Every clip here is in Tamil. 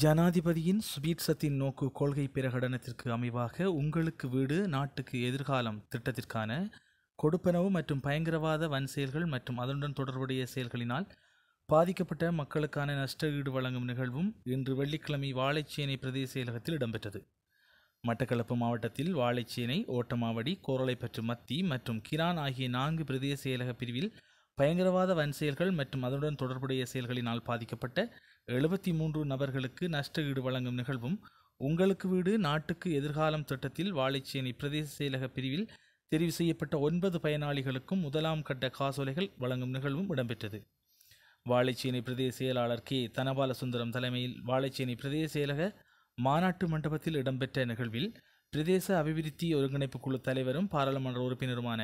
ஜனாதிபதியின் சுபீட்சத்தின் நோக்கு கொள்கை பிரகடனத்திற்கு அமைவாக உங்களுக்கு வீடு நாட்டுக்கு எதிர்காலம் திட்டத்திற்கான கொடுப்பனவு மற்றும் பயங்கரவாத வன் செயல்கள் மற்றும் அதனுடன் தொடர்புடைய செயல்களினால் பாதிக்கப்பட்ட மக்களுக்கான நஷ்ட ஈடு வழங்கும் நிகழ்வும் இன்று வெள்ளிக்கிழமை வாழைச்சேனை பிரதேச செயலகத்தில் இடம்பெற்றது மட்டக்களப்பு மாவட்டத்தில் வாழைச்சேனை ஓட்டமாவடி கோரளைப்பற்று மத்தி மற்றும் கிரான் ஆகிய நான்கு பிரதேச செயலக பிரிவில் பயங்கரவாத வன் செயல்கள் மற்றும் அதனுடன் தொடர்புடைய செயல்களினால் பாதிக்கப்பட்ட எழுபத்தி மூன்று நபர்களுக்கு நஷ்ட ஈடு வழங்கும் நிகழ்வும் உங்களுக்கு வீடு நாட்டுக்கு எதிர்காலம் திட்டத்தில் வாழைச்சேனை பிரதேச செயலக பிரிவில் தெரிவு செய்யப்பட்ட ஒன்பது பயனாளிகளுக்கும் முதலாம் கட்ட காசோலைகள் வழங்கும் நிகழ்வும் இடம்பெற்றது வாழைச்சேனை பிரதேச செயலாளர் கே தனபாலசுந்தரம் தலைமையில் வாழைச்சேனை பிரதேச செயலக மாநாட்டு மண்டபத்தில் இடம்பெற்ற நிகழ்வில் பிரதேச அபிவிருத்தி ஒருங்கிணைப்பு குழு தலைவரும் பாராளுமன்ற உறுப்பினருமான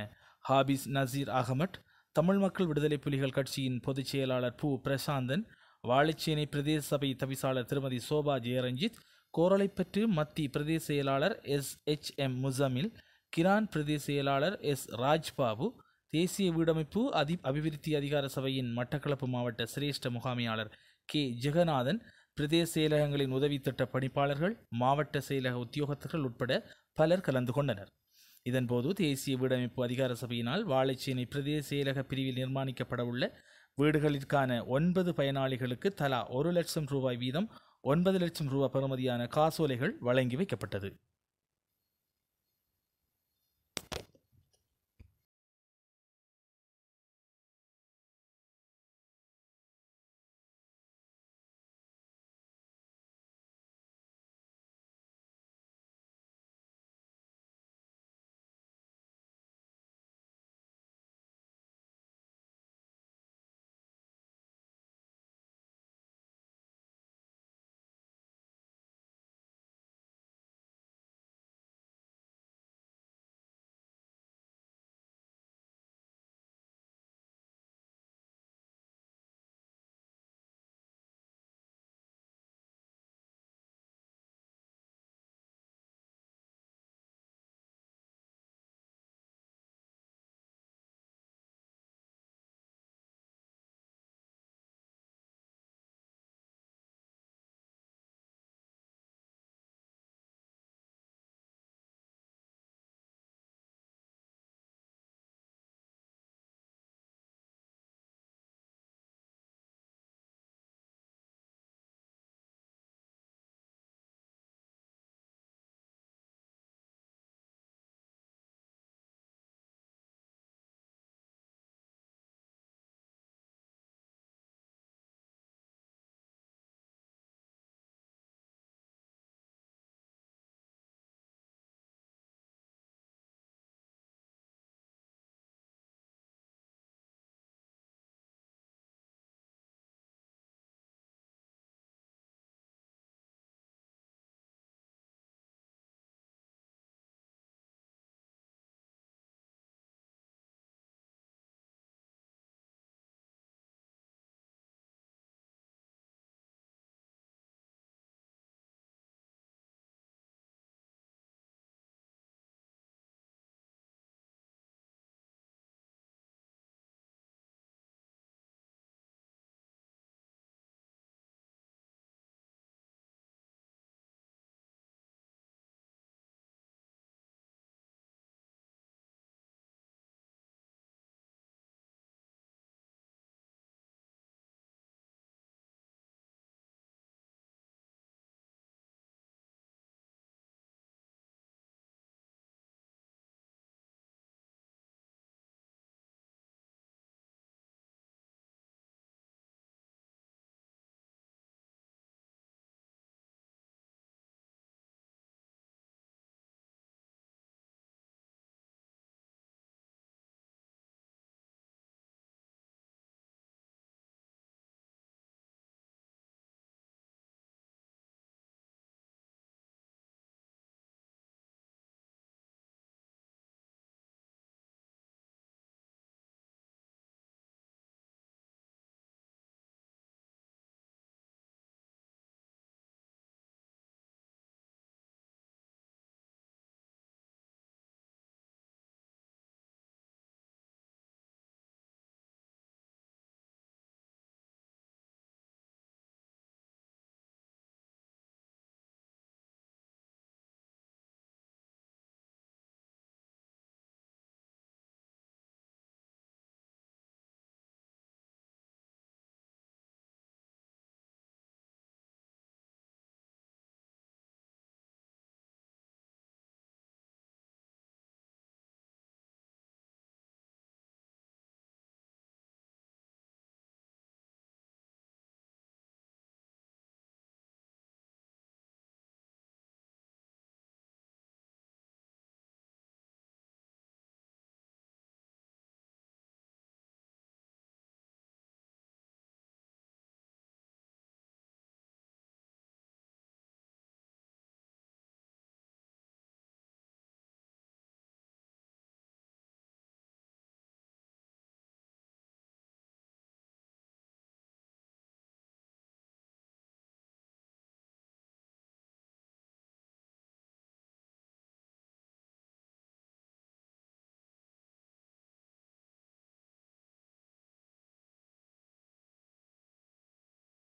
ஹாபிஸ் நசீர் அகமட் தமிழ் மக்கள் விடுதலை புலிகள் கட்சியின் பொதுச் செயலாளர் பு பிரசாந்தன் வாழைச்சேனை பிரதேச சபை தவிசாளர் திருமதி சோபா ஜெயரஞ்சித் கோரலை பெற்று மத்தி பிரதேச செயலாளர் S H M Muzammil Kiran பிரதேச செயலாளர் எஸ் ராஜ்பாபு தேசிய வீடமைப்பு அதி அபிவிருத்தி அதிகார சபையின் மட்டக்களப்பு மாவட்ட சிரேஷ்ட முகாமையாளர் கே ஜெகநாதன் பிரதேச செயலகங்களின் உதவி திட்ட பணிப்பாளர்கள் மாவட்ட செயலக உத்தியோகத்தர்கள் உட்பட பலர் கலந்து கொண்டனர் இதன்போது தேசிய வீடமைப்பு அதிகார சபையினால் வாழைச்சேனை பிரதேச செயலக பிரிவில் நிர்மாணிக்கப்படவுள்ள வீடுகளிற்கான ஒன்பது பயனாளிகளுக்கு தலா ஒரு லட்சம் ரூபாய் வீதம் ஒன்பது லட்சம் ரூபாய் பெறுமதியான காசோலைகள் வழங்கி வைக்கப்பட்டது